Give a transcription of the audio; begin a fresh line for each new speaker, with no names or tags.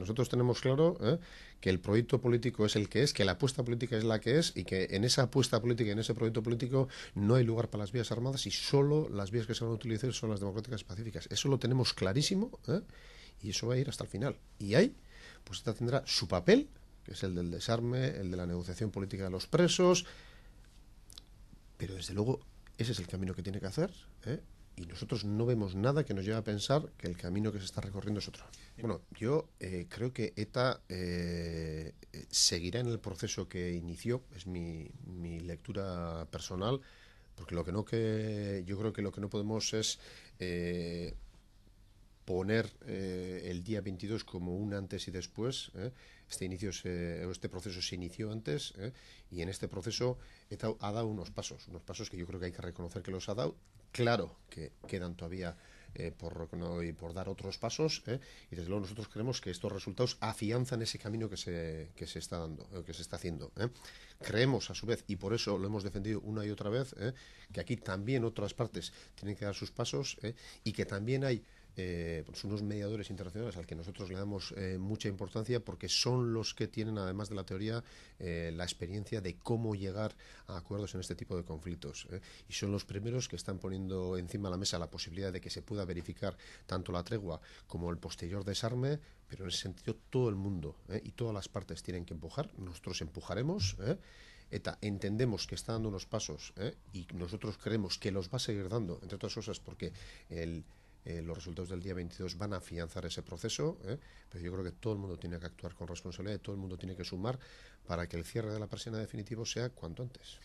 Nosotros tenemos claro ¿eh? que el proyecto político es el que es, que la apuesta política es la que es y que en esa apuesta política, en ese proyecto político, no hay lugar para las vías armadas y solo las vías que se van a utilizar son las democráticas pacíficas. Eso lo tenemos clarísimo ¿eh? y eso va a ir hasta el final. Y ahí, pues esta tendrá su papel, que es el del desarme, el de la negociación política de los presos, pero desde luego ese es el camino que tiene que hacer. ¿eh? y nosotros no vemos nada que nos lleve a pensar que el camino que se está recorriendo es otro. Bueno, yo eh, creo que ETA eh, eh, seguirá en el proceso que inició, es mi, lectura personal, porque lo que no que yo creo que lo que no podemos es poner eh, el día 22 como un antes y después. ¿eh? Este, inicio este proceso se inició antes ¿eh? y en este proceso ha dado unos pasos, unos pasos que yo creo que hay que reconocer que los ha dado. Claro que quedan todavía por, por dar otros pasos y desde luego nosotros creemos que estos resultados afianzan ese camino que se, que se está dando, que se está haciendo. Creemos a su vez, y por eso lo hemos defendido una y otra vez, que aquí también otras partes tienen que dar sus pasos y que también hay eh, pues unos mediadores internacionales al que nosotros le damos eh, mucha importancia porque son los que tienen, además de la teoría, eh, la experiencia de cómo llegar a acuerdos en este tipo de conflictos. ¿eh? Y son los primeros que están poniendo encima de la mesa la posibilidad de que se pueda verificar tanto la tregua como el posterior desarme, pero en ese sentido todo el mundo y todas las partes tienen que empujar, nosotros empujaremos. ETA entendemos que está dando unos pasos y nosotros creemos que los va a seguir dando, entre otras cosas porque el eh, los resultados del día 22 van a afianzar ese proceso, ¿eh? pero yo creo que todo el mundo tiene que actuar con responsabilidad y todo el mundo tiene que sumar para que el cierre de la persiana definitivo sea cuanto antes.